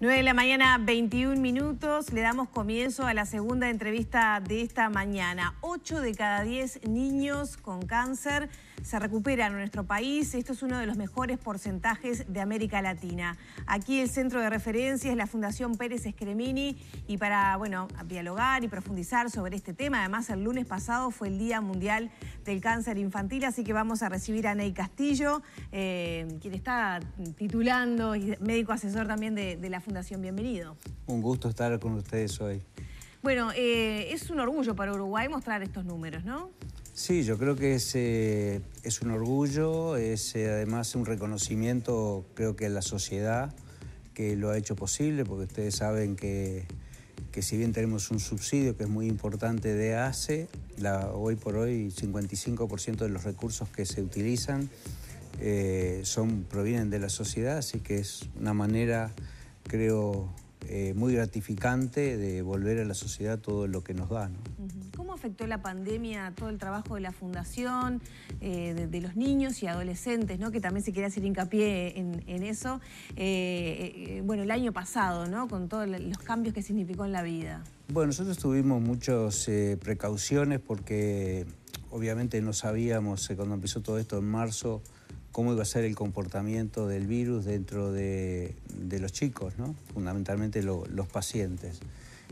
9 de la mañana, 21 minutos. Le damos comienzo a la segunda entrevista de esta mañana. 8 de cada 10 niños con cáncer se recupera en nuestro país. Esto es uno de los mejores porcentajes de América Latina. Aquí el centro de referencia es la Fundación Pérez Escremini y para, bueno, dialogar y profundizar sobre este tema, además el lunes pasado fue el Día Mundial del Cáncer Infantil, así que vamos a recibir a Ney Castillo, eh, quien está titulando y médico asesor también de, la Fundación. Bienvenido. Un gusto estar con ustedes hoy. Bueno, eh, es un orgullo para Uruguay mostrar estos números, ¿no? Sí, yo creo que es, eh, es un orgullo, es eh, además un reconocimiento, creo que a la sociedad que lo ha hecho posible, porque ustedes saben que, si bien tenemos un subsidio que es muy importante de ACE, hoy por hoy 55% de los recursos que se utilizan eh, son, provienen de la sociedad, así que es una manera, creo, eh, muy gratificante de volver a la sociedad todo lo que nos da. ¿Cómo afectó la pandemia todo el trabajo de la Fundación, eh, de, los niños y adolescentes, que también se quiere hacer hincapié en, eso? Eh, bueno, el año pasado, con todos los cambios que significó en la vida. Bueno, nosotros tuvimos muchas precauciones porque obviamente no sabíamos cuando empezó todo esto en marzo cómo iba a ser el comportamiento del virus dentro de, los chicos, fundamentalmente los pacientes.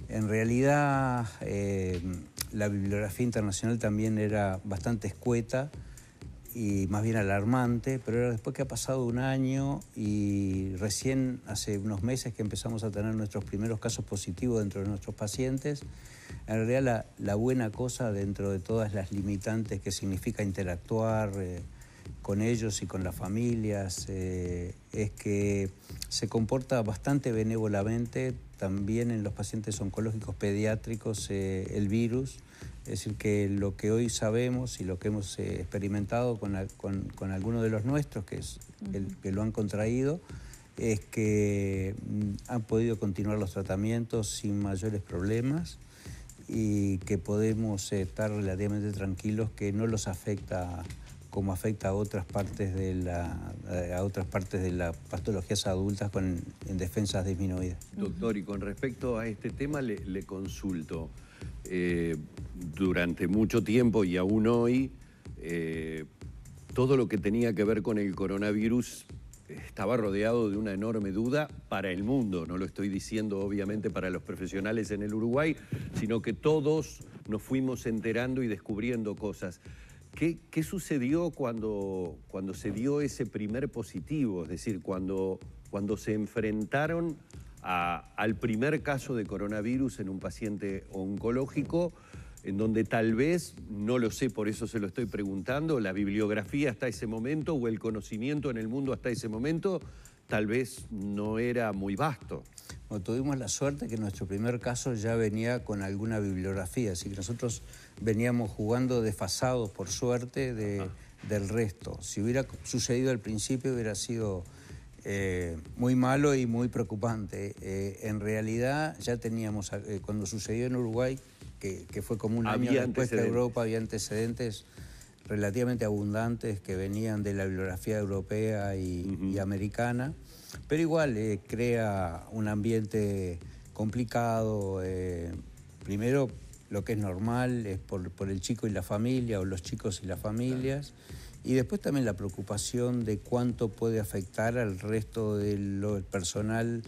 En realidad, eh, la bibliografía internacional también era bastante escueta y más bien alarmante, pero era después que ha pasado un año y recién hace unos meses que empezamos a tener nuestros primeros casos positivos dentro de nuestros pacientes. En realidad la, buena cosa dentro de todas las limitantes que significa interactuar, eh, con ellos y con las familias, eh, es que se comporta bastante benévolamente también en los pacientes oncológicos pediátricos eh, el virus, es decir, que lo que hoy sabemos y lo que hemos eh, experimentado con, con, algunos de los nuestros que, es, el, que lo han contraído, es que mm, han podido continuar los tratamientos sin mayores problemas y que podemos estar relativamente tranquilos que no los afecta como afecta a otras partes de la, a otras partes de las patologías adultas con, en defensas disminuidas. Doctor, y con respecto a este tema le, consulto. Eh, durante mucho tiempo y aún hoy, eh, todo lo que tenía que ver con el coronavirus estaba rodeado de una enorme duda para el mundo. No lo estoy diciendo obviamente para los profesionales en el Uruguay, sino que todos nos fuimos enterando y descubriendo cosas. ¿Qué, sucedió cuando, cuando se dio ese primer positivo? Es decir, cuando, cuando se enfrentaron al primer caso de coronavirus en un paciente oncológico, en donde tal vez, no lo sé, por eso se lo estoy preguntando, la bibliografía hasta ese momento o el conocimiento en el mundo hasta ese momento tal vez no era muy vasto. tuvimos la suerte que nuestro primer caso ya venía con alguna bibliografía, así que nosotros veníamos jugando desfasados, por suerte, del resto. Si hubiera sucedido al principio hubiera sido eh, muy malo y muy preocupante. Eh, en realidad ya teníamos, eh, cuando sucedió en Uruguay, que, fue como un año después de Europa, había antecedentes relativamente abundantes que venían de la bibliografía europea y, americana, pero igual eh, crea un ambiente complicado, eh, primero lo que es normal es por, el chico y la familia o los chicos y las familias, y después también la preocupación de cuánto puede afectar al resto del personal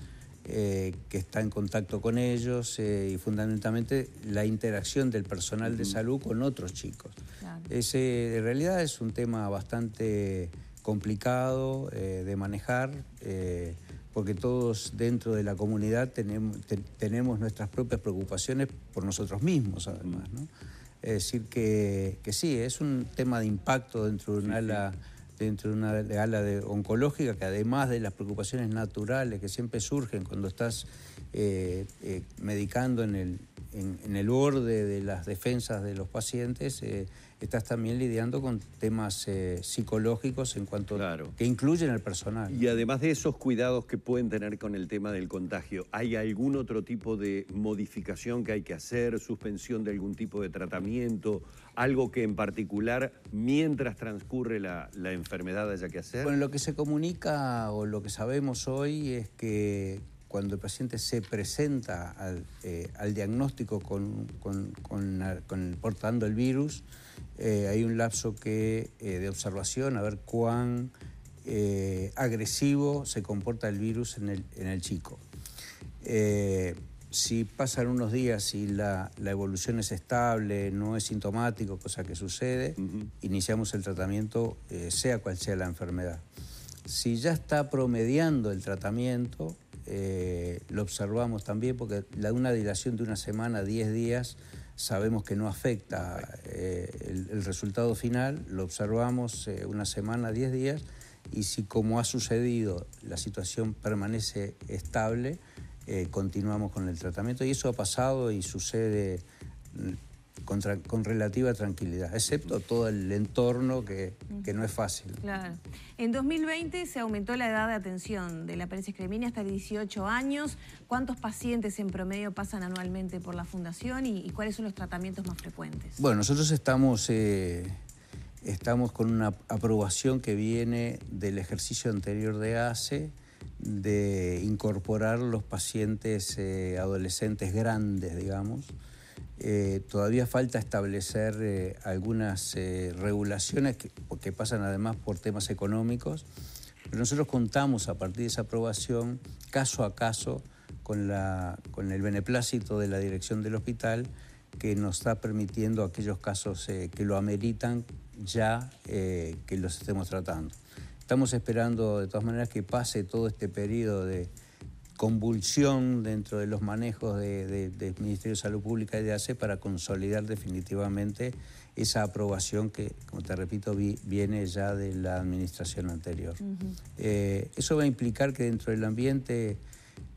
eh, que está en contacto con ellos eh, y fundamentalmente la interacción del personal de salud con otros chicos. Ese en realidad es un tema bastante complicado eh, de manejar porque todos dentro de la comunidad tenemos, nuestras propias preocupaciones por nosotros mismos además. Es decir, que, sí, es un tema de impacto dentro de una ala dentro de una ala de oncológica que además de las preocupaciones naturales que siempre surgen cuando estás eh, eh, medicando en el en, el borde de las defensas de los pacientes, eh, estás también lidiando con temas eh, psicológicos en cuanto que incluyen al personal. Y además de esos cuidados que pueden tener con el tema del contagio, ¿hay algún otro tipo de modificación que hay que hacer, suspensión de algún tipo de tratamiento, algo que en particular mientras transcurre la enfermedad haya que hacer? Bueno, lo que se comunica o lo que sabemos hoy es que cuando el paciente se presenta al, eh, diagnóstico con, portando el virus, eh, hay un lapso que, eh, de observación a ver cuán agresivo se comporta el virus en el, chico. si pasan unos días y la, evolución es estable, no es sintomático, cosa que sucede, iniciamos el tratamiento sea cual sea la enfermedad. Si ya está promediando el tratamiento, eh, lo observamos también porque la, una dilación de una semana, 10 días, sabemos que no afecta eh, el, resultado final, lo observamos eh, una semana, 10 días, y si como ha sucedido la situación permanece estable, continuamos con el tratamiento y eso ha pasado y sucede mm, con, relativa tranquilidad, excepto todo el entorno que, no es fácil. Claro. En 2020 se aumentó la edad de atención de la apariencia cremina hasta 18 años. ¿Cuántos pacientes en promedio pasan anualmente por la fundación y, cuáles son los tratamientos más frecuentes? Bueno, nosotros estamos... Eh, estamos con una aprobación que viene del ejercicio anterior de ACE de incorporar los pacientes eh, adolescentes grandes, digamos, eh, todavía falta establecer eh, algunas eh, regulaciones que, pasan además por temas económicos, pero nosotros contamos a partir de esa aprobación, caso a caso, con, con el beneplácito de la dirección del hospital, que nos está permitiendo aquellos casos que lo ameritan ya que los estemos tratando. Estamos esperando de todas maneras que pase todo este periodo de convulsión dentro de los manejos de, del Ministerio de Salud Pública y de ACE para consolidar definitivamente esa aprobación que, como te repito, viene ya de la administración anterior. Eh, eso va a implicar que dentro del ambiente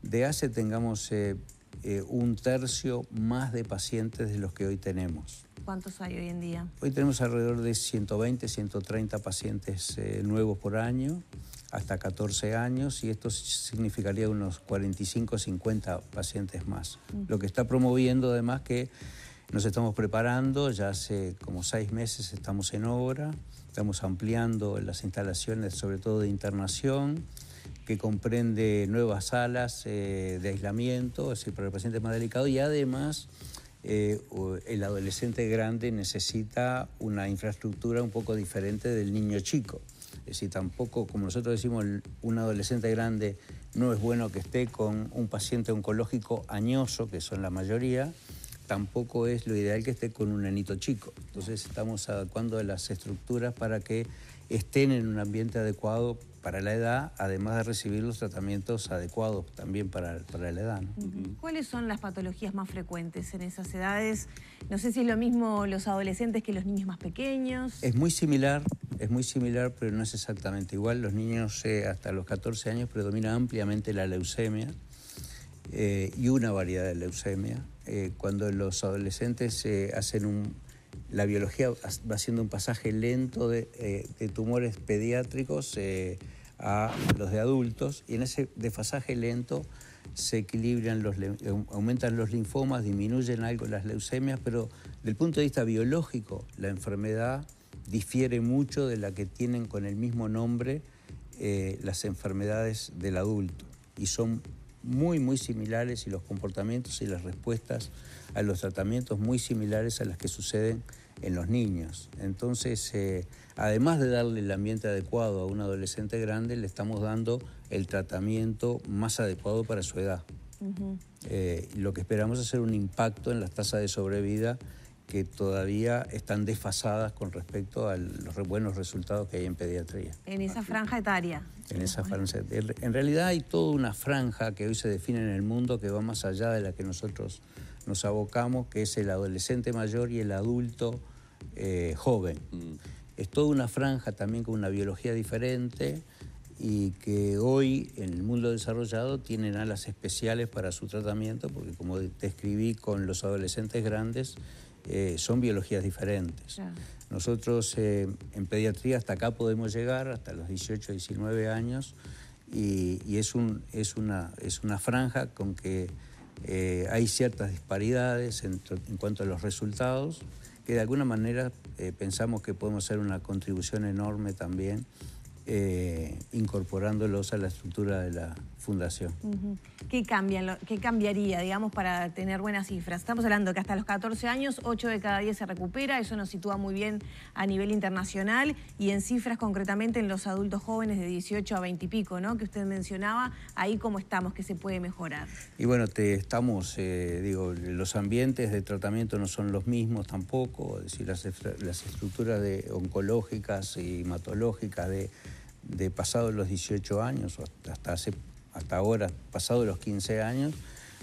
de ACE tengamos eh, eh, un tercio más de pacientes de los que hoy tenemos. ¿Cuántos hay hoy en día? Hoy tenemos alrededor de 120, 130 pacientes nuevos por año hasta 14 años y esto significaría unos 45 50 pacientes más. Lo que está promoviendo además que nos estamos preparando, ya hace como seis meses estamos en obra, estamos ampliando las instalaciones sobre todo de internación, que comprende nuevas salas eh, de aislamiento, es decir, para el paciente más delicado y además... Eh, el adolescente grande necesita una infraestructura un poco diferente del niño chico. Si tampoco, como nosotros decimos, un adolescente grande no es bueno que esté con un paciente oncológico añoso, que son la mayoría, tampoco es lo ideal que esté con un anito chico. Entonces estamos adecuando las estructuras para que estén en un ambiente adecuado para la edad, además de recibir los tratamientos adecuados también para, la edad. ¿Cuáles son las patologías más frecuentes en esas edades? No sé si es lo mismo los adolescentes que los niños más pequeños. Es muy similar, es muy similar, pero no es exactamente igual. Los niños eh, hasta los 14 años predomina ampliamente la leucemia eh, y una variedad de leucemia. Eh, cuando los adolescentes eh, hacen un... La biología va haciendo un pasaje lento de, eh, tumores pediátricos a los de adultos y en ese desfasaje lento se equilibran, los, aumentan los linfomas, disminuyen algo las leucemias, pero del punto de vista biológico la enfermedad difiere mucho de la que tienen con el mismo nombre las enfermedades del adulto y son muy, muy similares y los comportamientos y las respuestas a los tratamientos muy similares a las que suceden en los niños. Entonces, eh, además de darle el ambiente adecuado a un adolescente grande, le estamos dando el tratamiento más adecuado para su edad. Eh, lo que esperamos es hacer un impacto en las tasas de sobrevida que todavía están desfasadas con respecto a los buenos resultados que hay en pediatría. En esa franja etaria. En esa franja. En realidad hay toda una franja que hoy se define en el mundo que va más allá de la que nosotros nos abocamos, que es el adolescente mayor y el adulto eh, joven. Mm. Es toda una franja también con una biología diferente y que hoy en el mundo desarrollado tienen alas especiales para su tratamiento, porque como te describí con los adolescentes grandes, son biologías diferentes. Nosotros eh, en pediatría hasta acá podemos llegar, hasta los 18, 19 años, y, es, es, una, franja con que eh, hay ciertas disparidades en, cuanto a los resultados, que de alguna manera eh, pensamos que podemos hacer una contribución enorme también eh, incorporándolos a la estructura de la fundación. ¿Qué, cambian, ¿Qué cambiaría, digamos, para tener buenas cifras? Estamos hablando que hasta los 14 años, 8 de cada 10 se recupera, eso nos sitúa muy bien a nivel internacional y en cifras concretamente en los adultos jóvenes de 18 a 20 y pico, ¿no? Que usted mencionaba, ahí cómo estamos, que se puede mejorar. Y bueno, te, estamos, eh, digo, los ambientes de tratamiento no son los mismos tampoco, es decir, las, estructuras de oncológicas y hematológicas de de pasado los 18 años, hasta, hace, hasta ahora, pasado los 15 años,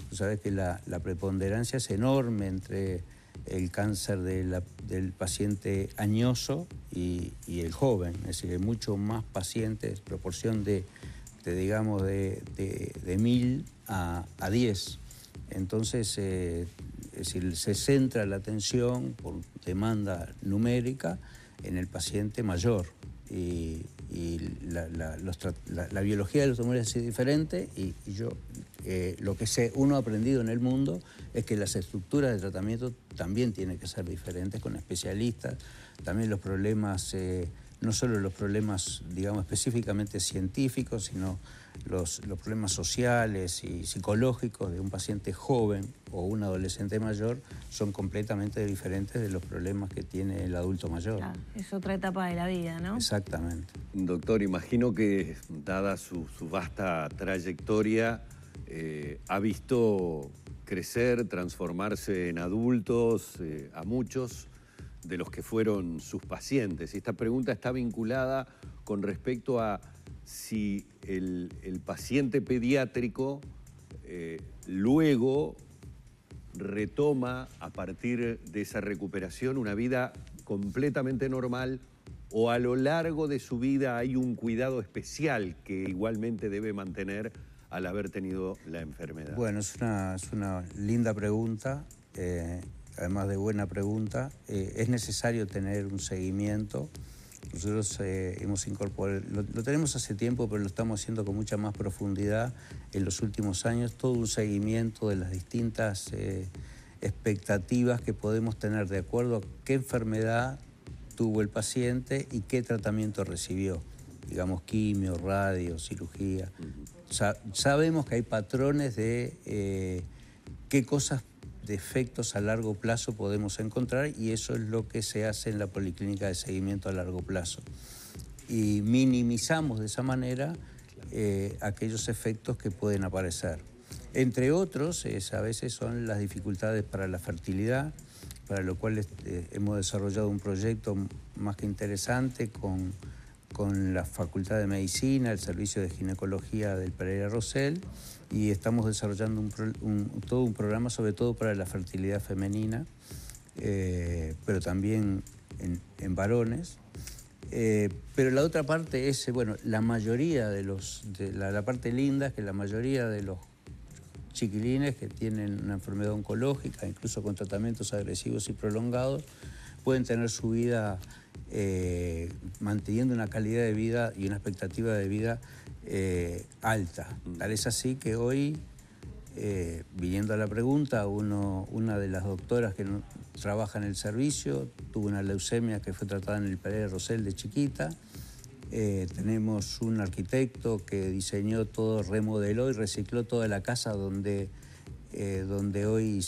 tú sabes que la, preponderancia es enorme entre el cáncer del paciente añoso y, el joven, es decir, hay mucho más pacientes, proporción de, de digamos, de, mil a, a diez. Entonces, eh, es decir, se centra la atención por demanda numérica en el paciente mayor y, la, la, biología de los tumores es diferente y, yo eh, lo que sé, uno ha aprendido en el mundo es que las estructuras de tratamiento también tienen que ser diferentes con especialistas, también los problemas eh, no solo los problemas, digamos, específicamente científicos, sino los, problemas sociales y psicológicos de un paciente joven o un adolescente mayor son completamente diferentes de los problemas que tiene el adulto mayor. es otra etapa de la vida, ¿no? Exactamente. Doctor, imagino que dada su, vasta trayectoria, eh, ha visto crecer, transformarse en adultos eh, a muchos de los que fueron sus pacientes. Esta pregunta está vinculada con respecto a si el, paciente pediátrico eh, luego retoma a partir de esa recuperación una vida completamente normal o a lo largo de su vida hay un cuidado especial que igualmente debe mantener al haber tenido la enfermedad? Bueno, es una, linda pregunta. Eh, además de buena pregunta, eh, es necesario tener un seguimiento. Nosotros eh, hemos incorporado, lo, tenemos hace tiempo, pero lo estamos haciendo con mucha más profundidad en los últimos años, todo un seguimiento de las distintas eh, expectativas que podemos tener de acuerdo a qué enfermedad tuvo el paciente y qué tratamiento recibió, digamos quimio, radio, cirugía. sabemos que hay patrones de qué cosas de efectos a largo plazo podemos encontrar y eso es lo que se hace en la policlínica de seguimiento a largo plazo. Y minimizamos de esa manera eh, aquellos efectos que pueden aparecer. Entre otros, a veces son las dificultades para la fertilidad, para lo cual este, hemos desarrollado un proyecto más que interesante con con la Facultad de Medicina, el Servicio de Ginecología del Pereira Rosell y estamos desarrollando un, todo un programa sobre todo para la fertilidad femenina, eh, pero también en, varones. Eh, pero la otra parte es, eh, bueno, la mayoría de los, de la, la, parte linda es que la mayoría de los chiquilines que tienen una enfermedad oncológica, incluso con tratamientos agresivos y prolongados, pueden tener su vida eh, manteniendo una calidad de vida y una expectativa de vida eh, alta. Mm. Tal es así que hoy, eh, viniendo a la pregunta, una de las doctoras que trabaja en el servicio tuvo una leucemia que fue tratada en el de Rosel de chiquita. tenemos un arquitecto que diseñó todo, remodeló y recicló toda la casa donde eh, donde hoy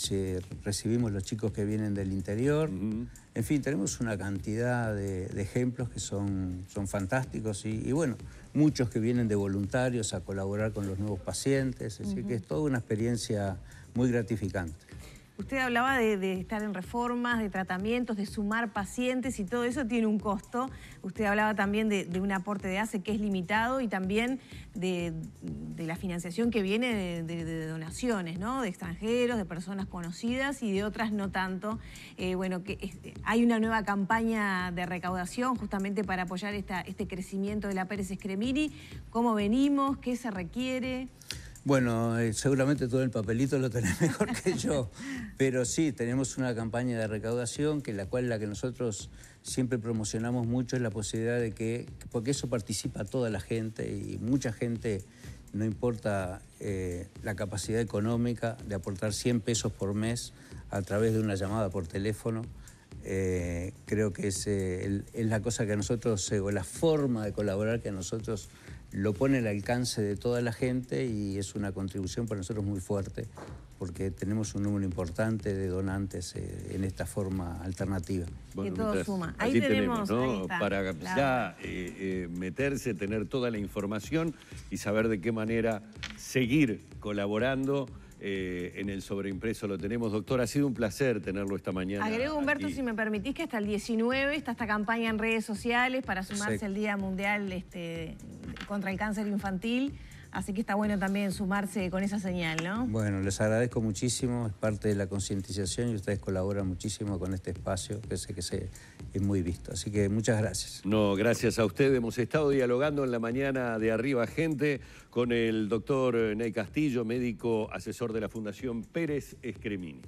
recibimos los chicos que vienen del interior. En fin, tenemos una cantidad de, ejemplos que son, fantásticos y, bueno, muchos que vienen de voluntarios a colaborar con los nuevos pacientes, es decir, que es toda una experiencia muy gratificante. Usted hablaba de, estar en reformas, de tratamientos, de sumar pacientes y todo eso tiene un costo. Usted hablaba también de, un aporte de ACE que es limitado y también de, la financiación que viene de, donaciones, ¿no? De extranjeros, de personas conocidas y de otras no tanto. Eh, bueno, que este, hay una nueva campaña de recaudación justamente para apoyar este crecimiento de la Pérez Scremini. ¿Cómo venimos? ¿Qué se requiere? Bueno, eh, seguramente todo el papelito lo tenés mejor que yo, pero sí, tenemos una campaña de recaudación que la cual la que nosotros siempre promocionamos mucho es la posibilidad de que, porque eso participa toda la gente y mucha gente, no importa eh, la capacidad económica, de aportar 100 pesos por mes a través de una llamada por teléfono. Eh, creo que es, es, la cosa que a nosotros, o la forma de colaborar que a nosotros lo pone al alcance de toda la gente y es una contribución para nosotros muy fuerte porque tenemos un número importante de donantes eh, en esta forma alternativa. que todo suma. Ahí tenemos, para ya eh, eh, meterse, tener toda la información y saber de qué manera seguir colaborando eh, en el sobreimpreso lo tenemos. Doctor, ha sido un placer tenerlo esta mañana. Agrego, Humberto, si me permitís, que hasta el 19 está esta campaña en redes sociales para sumarse al Día Mundial este, contra el Cáncer Infantil. Así que está bueno también sumarse con esa señal, ¿no? Bueno, les agradezco muchísimo, es parte de la concientización y ustedes colaboran muchísimo con este espacio, que sé que es muy visto. Así que muchas gracias. No, gracias a ustedes. Hemos estado dialogando en la mañana de Arriba Gente con el doctor Ney Castillo, médico asesor de la Fundación Pérez Escremini.